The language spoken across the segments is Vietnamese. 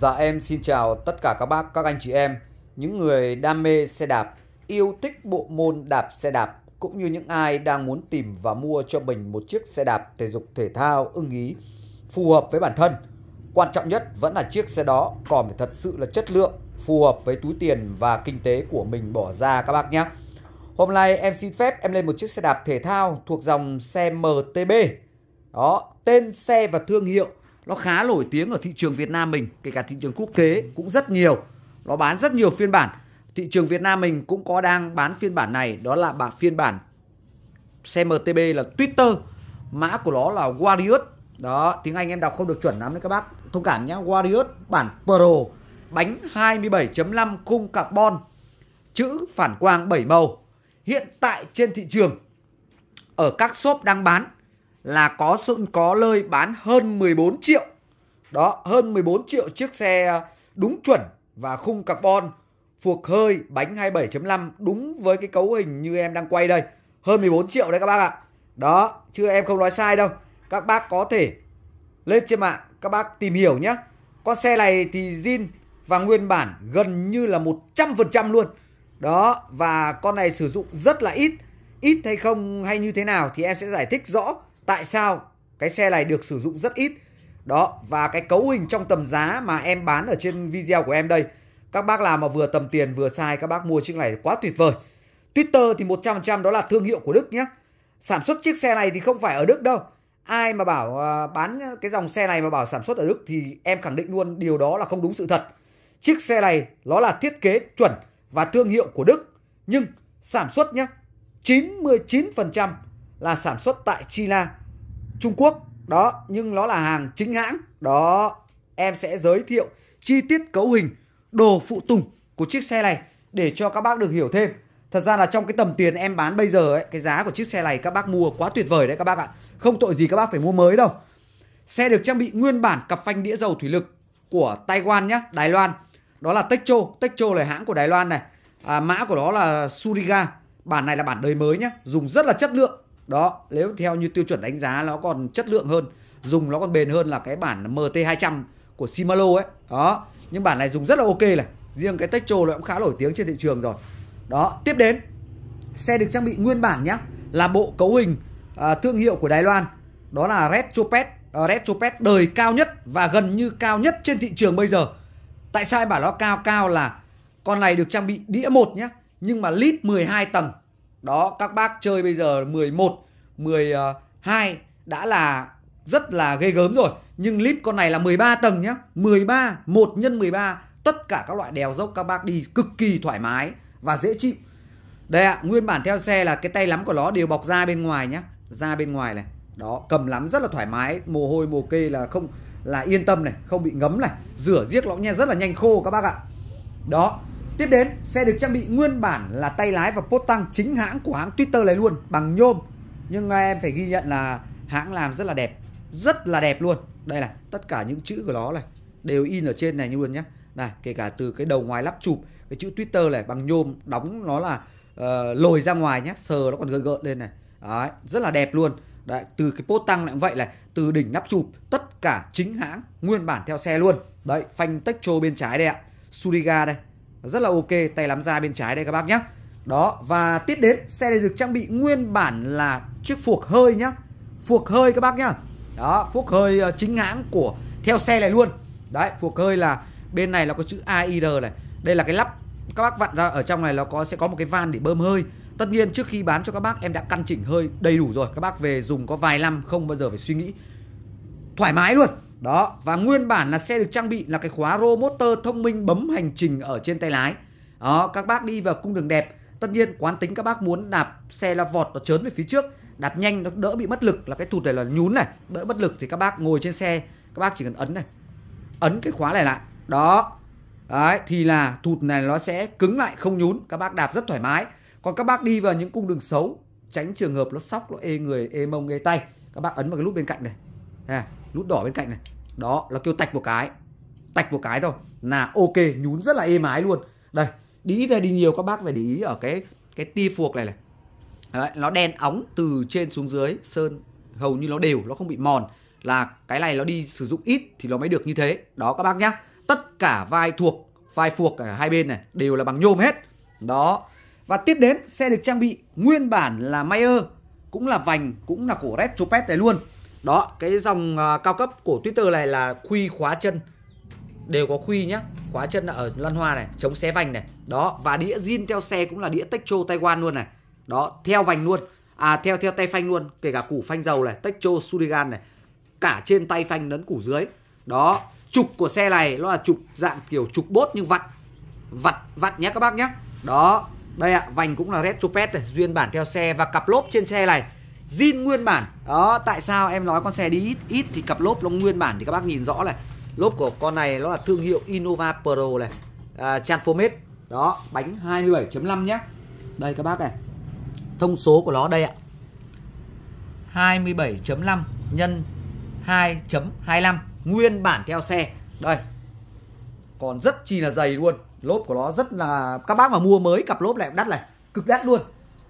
Dạ em xin chào tất cả các bác, các anh chị em, những người đam mê xe đạp, yêu thích bộ môn đạp xe đạp cũng như những ai đang muốn tìm và mua cho mình một chiếc xe đạp thể dục thể thao ưng ý phù hợp với bản thân. Quan trọng nhất vẫn là chiếc xe đó còn phải thật sự là chất lượng, phù hợp với túi tiền và kinh tế của mình bỏ ra các bác nhé. Hôm nay em xin phép em lên một chiếc xe đạp thể thao thuộc dòng xe MTB. Đó, tên xe và thương hiệu nó khá nổi tiếng ở thị trường Việt Nam mình kể cả thị trường quốc tế cũng rất nhiều nó bán rất nhiều phiên bản thị trường Việt Nam mình cũng có đang bán phiên bản này đó là bản phiên bản CMTB là Twitter mã của nó là Warrior đó tiếng Anh em đọc không được chuẩn lắm đấy các bác thông cảm nhé Warrior bản Pro bánh 27.5 cung carbon chữ phản quang 7 màu hiện tại trên thị trường ở các shop đang bán là có sự có lời bán hơn 14 triệu. Đó, hơn 14 triệu chiếc xe đúng chuẩn và khung carbon phuộc hơi bánh 27.5 đúng với cái cấu hình như em đang quay đây. Hơn 14 triệu đấy các bác ạ. Đó, chứ em không nói sai đâu. Các bác có thể lên trên mạng các bác tìm hiểu nhé. Con xe này thì zin và nguyên bản gần như là 100% luôn. Đó, và con này sử dụng rất là ít. Ít hay không hay như thế nào thì em sẽ giải thích rõ tại sao cái xe này được sử dụng rất ít đó và cái cấu hình trong tầm giá mà em bán ở trên video của em đây các bác làm mà vừa tầm tiền vừa sai các bác mua chiếc này quá tuyệt vời Twitter thì 100% đó là thương hiệu của Đức nhé sản xuất chiếc xe này thì không phải ở Đức đâu ai mà bảo à, bán cái dòng xe này mà bảo sản xuất ở Đức thì em khẳng định luôn điều đó là không đúng sự thật chiếc xe này nó là thiết kế chuẩn và thương hiệu của Đức nhưng sản xuất nhé 99% là sản xuất tại China, Trung Quốc. Đó, nhưng nó là hàng chính hãng. Đó, em sẽ giới thiệu chi tiết cấu hình, đồ phụ tùng của chiếc xe này để cho các bác được hiểu thêm. Thật ra là trong cái tầm tiền em bán bây giờ ấy, cái giá của chiếc xe này các bác mua quá tuyệt vời đấy các bác ạ. Không tội gì các bác phải mua mới đâu. Xe được trang bị nguyên bản cặp phanh đĩa dầu thủy lực của Taiwan nhé, Đài Loan. Đó là Textro, Textro là hãng của Đài Loan này. À, mã của nó là Suriga. Bản này là bản đời mới nhé, dùng rất là chất lượng đó nếu theo như tiêu chuẩn đánh giá nó còn chất lượng hơn dùng nó còn bền hơn là cái bản MT 200 của Shimano ấy đó nhưng bản này dùng rất là ok này riêng cái Techo nó cũng khá nổi tiếng trên thị trường rồi đó tiếp đến xe được trang bị nguyên bản nhé là bộ cấu hình à, thương hiệu của Đài Loan đó là Retropet uh, à, Retroped đời cao nhất và gần như cao nhất trên thị trường bây giờ tại sao em bảo nó cao cao là con này được trang bị đĩa một nhé nhưng mà lít 12 tầng đó, các bác chơi bây giờ 11, 12 đã là rất là ghê gớm rồi. Nhưng lip con này là 13 tầng nhá. 13, 1 x 13, tất cả các loại đèo dốc các bác đi cực kỳ thoải mái và dễ chịu. Đây ạ, à, nguyên bản theo xe là cái tay lắm của nó đều bọc da bên ngoài nhá. Da bên ngoài này. Đó, cầm lắm rất là thoải mái, mồ hôi mồ kê là không là yên tâm này, không bị ngấm này, rửa giếc lõ nha rất là nhanh khô các bác ạ. Đó, Tiếp đến xe được trang bị nguyên bản là tay lái và pốt tăng chính hãng của hãng Twitter này luôn bằng nhôm. Nhưng em phải ghi nhận là hãng làm rất là đẹp, rất là đẹp luôn. Đây này, tất cả những chữ của nó này đều in ở trên này luôn nhé. Này, kể cả từ cái đầu ngoài lắp chụp, cái chữ Twitter này bằng nhôm đóng nó là uh, lồi ra ngoài nhé, sờ nó còn gợn gợn lên này. Đấy, rất là đẹp luôn. Đấy, từ cái pốt tăng lại cũng vậy này, từ đỉnh lắp chụp, tất cả chính hãng, nguyên bản theo xe luôn. Đấy, phanh Techo bên trái đây ạ. Suriga đây, rất là ok, tay lắm ra bên trái đây các bác nhé. Đó, và tiếp đến xe này được trang bị nguyên bản là chiếc phuộc hơi nhá. Phuộc hơi các bác nhá. Đó, phuộc hơi ờ, chính hãng của theo xe này luôn. Đấy, phuộc hơi là bên này nó có chữ AIR này. Đây là cái lắp các bác vặn ra ở trong này nó có sẽ có một cái van để bơm hơi. Tất nhiên trước khi bán cho các bác em đã căn chỉnh hơi đầy đủ rồi. Các bác về dùng có vài năm không bao giờ phải suy nghĩ. Thoải mái luôn. Đó, và nguyên bản là xe được trang bị là cái khóa rô motor thông minh bấm hành trình ở trên tay lái. Đó, các bác đi vào cung đường đẹp. Tất nhiên quán tính các bác muốn đạp xe là vọt nó trớn về phía trước, đạp nhanh nó đỡ bị mất lực là cái thụt này là nhún này, đỡ bất lực thì các bác ngồi trên xe, các bác chỉ cần ấn này. Ấn cái khóa này lại. Đó. Đấy, thì là thụt này nó sẽ cứng lại không nhún, các bác đạp rất thoải mái. Còn các bác đi vào những cung đường xấu, tránh trường hợp nó sóc nó ê người, ê mông, ê tay, các bác ấn vào cái nút bên cạnh này. nè à, nút đỏ bên cạnh này đó là kêu tạch một cái tạch một cái thôi là ok nhún rất là êm ái luôn đây đi ít đi nhiều các bác phải để ý ở cái cái ti phuộc này này Đấy, nó đen óng từ trên xuống dưới sơn hầu như nó đều nó không bị mòn là cái này nó đi sử dụng ít thì nó mới được như thế đó các bác nhá tất cả vai thuộc vai phuộc ở hai bên này đều là bằng nhôm hết đó và tiếp đến xe được trang bị nguyên bản là Mayer cũng là vành cũng là cổ red chopet này luôn đó, cái dòng uh, cao cấp của Twitter này là khuy khóa chân Đều có khuy nhá Khóa chân ở lăn hoa này, chống xé vành này Đó, và đĩa zin theo xe cũng là đĩa Techo Taiwan luôn này Đó, theo vành luôn À, theo theo tay phanh luôn Kể cả củ phanh dầu này, Techo Surigan này Cả trên tay phanh lẫn củ dưới Đó, trục của xe này nó là trục dạng kiểu trục bốt nhưng vặt vặt vặt nhé các bác nhé Đó, đây ạ, à, vành cũng là Retropet này, duyên bản theo xe và cặp lốp trên xe này zin nguyên bản đó tại sao em nói con xe đi ít ít thì cặp lốp nó nguyên bản thì các bác nhìn rõ này lốp của con này nó là thương hiệu Innova Pro này à, Transformed đó bánh 27.5 nhé đây các bác này thông số của nó đây ạ 27.5 nhân 2.25 nguyên bản theo xe đây còn rất chi là dày luôn lốp của nó rất là các bác mà mua mới cặp lốp này đắt này cực đắt luôn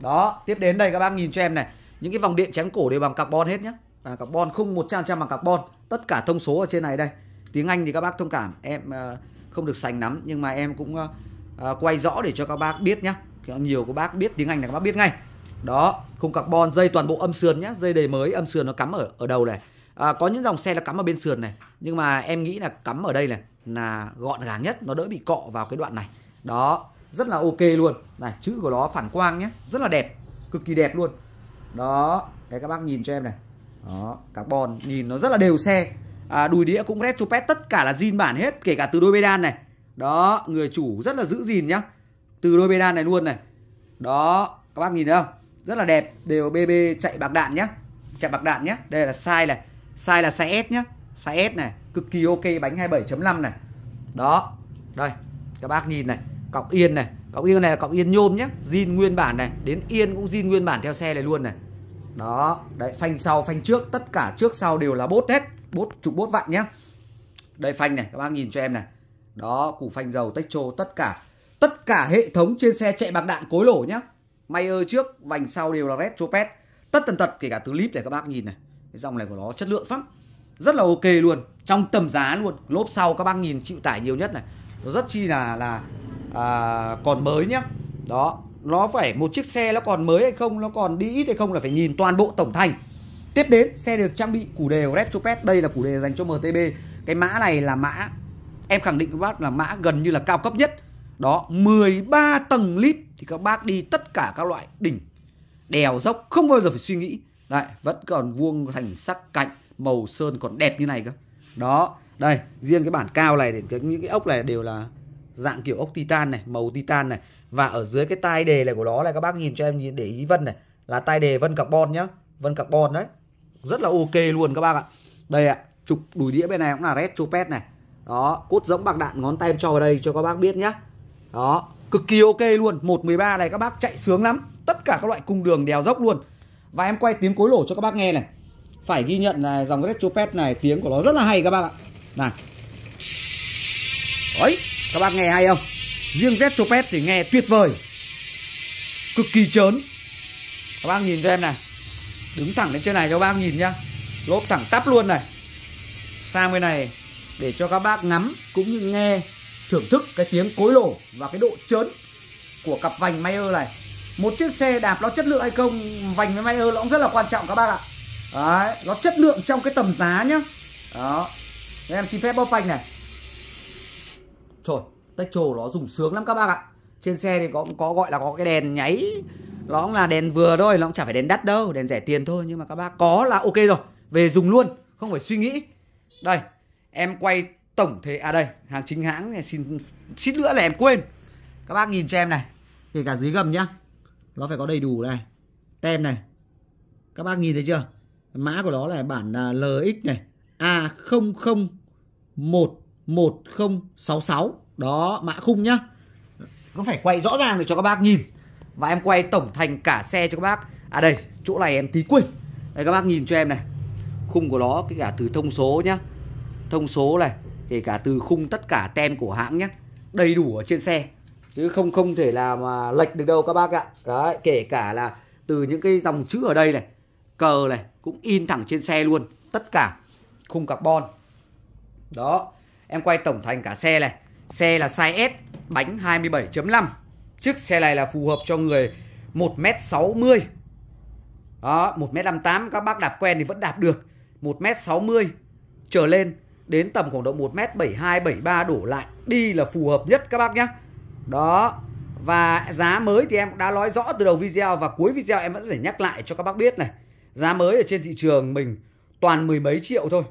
đó tiếp đến đây các bác nhìn cho em này những cái vòng điện chém cổ đều bằng carbon hết nhé và carbon không 100% bằng carbon tất cả thông số ở trên này đây tiếng Anh thì các bác thông cảm em ờ, không được sành lắm nhưng mà em cũng ờ, ờ, quay rõ để cho các bác biết nhé nhiều các bác biết tiếng Anh là các bác biết ngay đó khung carbon dây toàn bộ âm sườn nhé dây đề mới âm sườn nó cắm ở ở đầu này à, có những dòng xe là cắm ở bên sườn này nhưng mà em nghĩ là cắm ở đây này là gọn gàng nhất nó đỡ bị cọ vào cái đoạn này đó rất là ok luôn này chữ của nó phản quang nhé rất là đẹp cực kỳ đẹp luôn đó để các bác nhìn cho em này đó carbon nhìn nó rất là đều xe à, đùi đĩa cũng red to pet tất cả là zin bản hết kể cả từ đôi bê đan này đó người chủ rất là giữ gìn nhá từ đôi bê đan này luôn này đó các bác nhìn thấy không rất là đẹp đều bb chạy bạc đạn nhá chạy bạc đạn nhá đây là size này size là size s nhá size s này cực kỳ ok bánh 27.5 này đó đây các bác nhìn này cọc yên này cọc yên này là cọc yên nhôm nhé zin nguyên bản này đến yên cũng zin nguyên bản theo xe này luôn này đó đấy phanh sau phanh trước tất cả trước sau đều là bốt hết bốt chục bốt vặn nhé đây phanh này các bác nhìn cho em này đó củ phanh dầu tách textro tất cả tất cả hệ thống trên xe chạy bạc đạn cối lổ nhé, may ơi trước vành sau đều là red pet, tất tần tật kể cả từ clip để các bác nhìn này cái dòng này của nó chất lượng lắm rất là ok luôn trong tầm giá luôn lốp sau các bác nhìn chịu tải nhiều nhất này nó rất chi là là à, còn mới nhá đó nó phải một chiếc xe nó còn mới hay không nó còn đi ít hay không là phải nhìn toàn bộ tổng thành tiếp đến xe được trang bị củ đề retropet đây là củ đề dành cho mtb cái mã này là mã em khẳng định với bác là mã gần như là cao cấp nhất đó 13 tầng lip thì các bác đi tất cả các loại đỉnh đèo dốc không bao giờ phải suy nghĩ lại vẫn còn vuông thành sắc cạnh màu sơn còn đẹp như này cơ đó đây riêng cái bản cao này để những cái ốc này đều là dạng kiểu ốc titan này màu titan này và ở dưới cái tai đề này của nó này các bác nhìn cho em nhìn để ý vân này là tai đề vân carbon nhá vân carbon đấy rất là ok luôn các bác ạ đây ạ trục đùi đĩa bên này cũng là red chopet này đó cốt giống bạc đạn ngón tay em cho vào đây cho các bác biết nhá đó cực kỳ ok luôn 113 này các bác chạy sướng lắm tất cả các loại cung đường đèo dốc luôn và em quay tiếng cối lổ cho các bác nghe này phải ghi nhận là dòng red chopet này tiếng của nó rất là hay các bác ạ nào ấy các bác nghe hay không riêng z chopet thì nghe tuyệt vời cực kỳ trớn các bác nhìn cho em này đứng thẳng lên trên này cho các bác nhìn nhá lốp thẳng tắp luôn này sang bên này để cho các bác nắm cũng như nghe thưởng thức cái tiếng cối lổ và cái độ trớn của cặp vành Mayer này một chiếc xe đạp nó chất lượng hay không vành với Mayer nó cũng rất là quan trọng các bác ạ đấy nó chất lượng trong cái tầm giá nhá đó em xin phép bóp phanh này Trời, Techo nó dùng sướng lắm các bác ạ. Trên xe thì có có gọi là có cái đèn nháy nó cũng là đèn vừa thôi, nó cũng chả phải đèn đắt đâu, đèn rẻ tiền thôi nhưng mà các bác có là ok rồi, về dùng luôn, không phải suy nghĩ. Đây, em quay tổng thể à đây, hàng chính hãng này xin xít nữa là em quên. Các bác nhìn cho em này, kể cả dưới gầm nhá. Nó phải có đầy đủ này. Tem này. Các bác nhìn thấy chưa? Mã của nó là bản à, LX này, A001 1066 đó mã khung nhá nó phải quay rõ ràng để cho các bác nhìn và em quay tổng thành cả xe cho các bác à đây chỗ này em tí quên đây các bác nhìn cho em này khung của nó cái cả từ thông số nhá thông số này kể cả từ khung tất cả tem của hãng nhá đầy đủ ở trên xe chứ không không thể là mà lệch được đâu các bác ạ đấy kể cả là từ những cái dòng chữ ở đây này cờ này cũng in thẳng trên xe luôn tất cả khung carbon đó Em quay tổng thành cả xe này Xe là size S bánh 27.5 Chiếc xe này là phù hợp cho người 1m60 Đó 1m58 các bác đạp quen thì vẫn đạp được 1m60 trở lên đến tầm khoảng độ 1m72, 73 đổ lại đi là phù hợp nhất các bác nhé. Đó. Và giá mới thì em đã nói rõ từ đầu video và cuối video em vẫn phải nhắc lại cho các bác biết này. Giá mới ở trên thị trường mình toàn mười mấy triệu thôi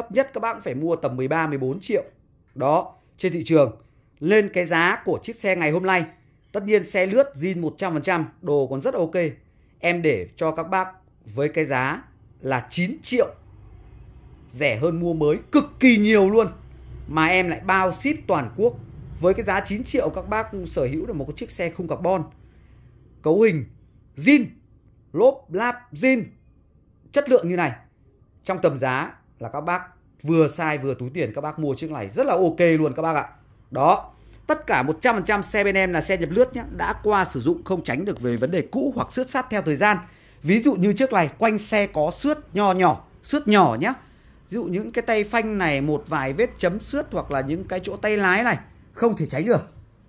thấp nhất các bạn phải mua tầm 13 14 triệu. Đó, trên thị trường lên cái giá của chiếc xe ngày hôm nay. Tất nhiên xe lướt zin 100%, đồ còn rất ok. Em để cho các bác với cái giá là 9 triệu. Rẻ hơn mua mới cực kỳ nhiều luôn. Mà em lại bao ship toàn quốc. Với cái giá 9 triệu các bác sở hữu được một cái chiếc xe không carbon. Cấu hình zin, lốp lap zin, chất lượng như này trong tầm giá là các bác vừa sai vừa túi tiền các bác mua chiếc này rất là ok luôn các bác ạ. Đó, tất cả 100% xe bên em là xe nhập lướt nhé, đã qua sử dụng không tránh được về vấn đề cũ hoặc xước sát theo thời gian. Ví dụ như chiếc này quanh xe có xước nho nhỏ, xước nhỏ nhé. Ví dụ những cái tay phanh này một vài vết chấm xước hoặc là những cái chỗ tay lái này không thể tránh được.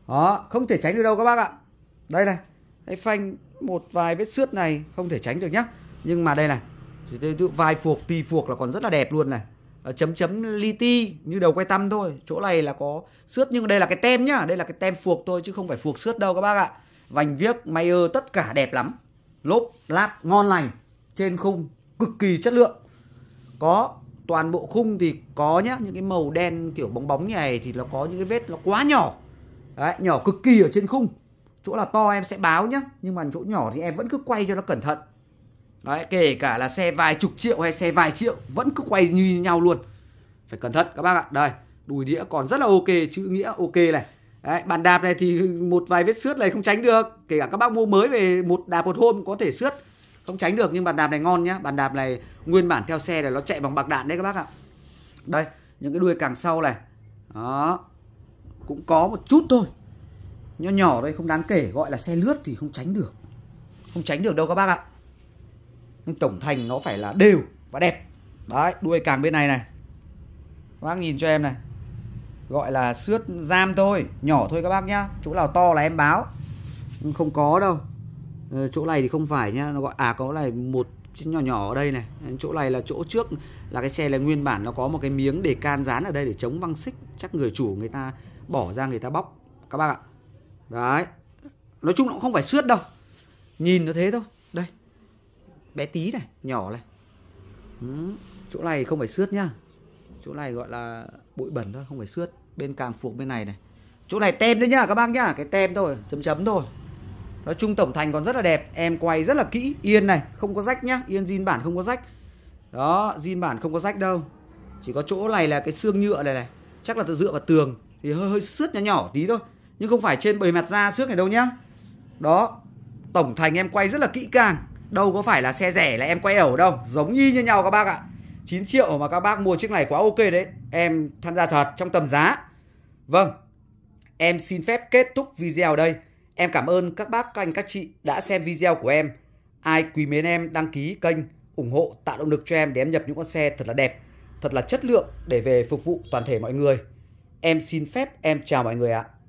Đó, không thể tránh được đâu các bác ạ. Đây này, cái phanh một vài vết xước này không thể tránh được nhá. Nhưng mà đây này, thì tôi dụ vai phuộc tì phuộc là còn rất là đẹp luôn này ờ, chấm chấm li ti như đầu quay tăm thôi chỗ này là có xước nhưng đây là cái tem nhá đây là cái tem phuộc thôi chứ không phải phuộc xước đâu các bác ạ vành viếc mayer tất cả đẹp lắm lốp lát ngon lành trên khung cực kỳ chất lượng có toàn bộ khung thì có nhá những cái màu đen kiểu bóng bóng như này thì nó có những cái vết nó quá nhỏ Đấy, nhỏ cực kỳ ở trên khung chỗ là to em sẽ báo nhá nhưng mà chỗ nhỏ thì em vẫn cứ quay cho nó cẩn thận Đấy, kể cả là xe vài chục triệu hay xe vài triệu vẫn cứ quay như nhau luôn. Phải cẩn thận các bác ạ. Đây, đùi đĩa còn rất là ok, chữ nghĩa ok này. Đấy, bàn đạp này thì một vài vết xước này không tránh được. Kể cả các bác mua mới về một đạp một hôm có thể xước. Không tránh được nhưng bàn đạp này ngon nhá. Bàn đạp này nguyên bản theo xe này nó chạy bằng bạc đạn đấy các bác ạ. Đây, những cái đuôi càng sau này. Đó. Cũng có một chút thôi. Nhỏ nhỏ đây không đáng kể, gọi là xe lướt thì không tránh được. Không tránh được đâu các bác ạ nhưng tổng thành nó phải là đều và đẹp đấy đuôi càng bên này này các bác nhìn cho em này gọi là sướt giam thôi nhỏ thôi các bác nhá chỗ nào to là em báo không có đâu ờ, chỗ này thì không phải nhá nó gọi à có này một nhỏ nhỏ ở đây này chỗ này là chỗ trước là cái xe là nguyên bản nó có một cái miếng để can dán ở đây để chống băng xích chắc người chủ người ta bỏ ra người ta bóc các bác ạ đấy nói chung nó cũng không phải sướt đâu nhìn nó thế thôi bé tí này nhỏ này ừ. chỗ này không phải xước nhá chỗ này gọi là bụi bẩn thôi không phải xước bên càng phuộc bên này này chỗ này tem đấy nhá các bác nhá cái tem thôi chấm chấm thôi nói chung tổng thành còn rất là đẹp em quay rất là kỹ yên này không có rách nhá yên zin bản không có rách đó zin bản không có rách đâu chỉ có chỗ này là cái xương nhựa này này chắc là tự dựa vào tường thì hơi hơi xước nhỏ nhỏ tí thôi nhưng không phải trên bề mặt da xước này đâu nhá đó tổng thành em quay rất là kỹ càng Đâu có phải là xe rẻ là em quay ẩu đâu Giống y như nhau các bác ạ 9 triệu mà các bác mua chiếc này quá ok đấy Em tham gia thật trong tầm giá Vâng Em xin phép kết thúc video đây Em cảm ơn các bác, các anh, các chị đã xem video của em Ai quý mến em đăng ký kênh ủng hộ tạo động lực cho em để em nhập những con xe thật là đẹp Thật là chất lượng để về phục vụ toàn thể mọi người Em xin phép em chào mọi người ạ